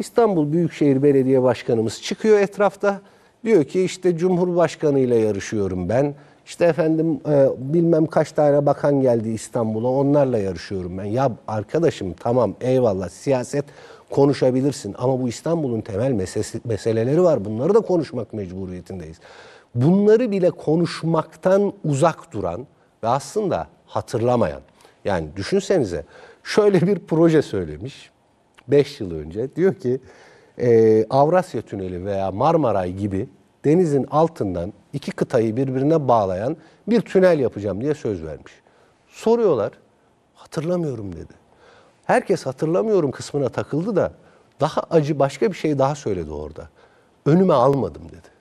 İstanbul Büyükşehir Belediye Başkanımız çıkıyor etrafta. Diyor ki işte Cumhurbaşkanı ile yarışıyorum ben. İşte efendim e, bilmem kaç tane bakan geldi İstanbul'a onlarla yarışıyorum ben. Ya arkadaşım tamam eyvallah siyaset konuşabilirsin ama bu İstanbul'un temel meselesi, meseleleri var. Bunları da konuşmak mecburiyetindeyiz. Bunları bile konuşmaktan uzak duran ve aslında hatırlamayan yani düşünsenize şöyle bir proje söylemiş. 5 yıl önce diyor ki e, Avrasya Tüneli veya Marmaray gibi denizin altından iki kıtayı birbirine bağlayan bir tünel yapacağım diye söz vermiş. Soruyorlar. Hatırlamıyorum dedi. Herkes hatırlamıyorum kısmına takıldı da daha acı başka bir şey daha söyledi orada. Önüme almadım dedi.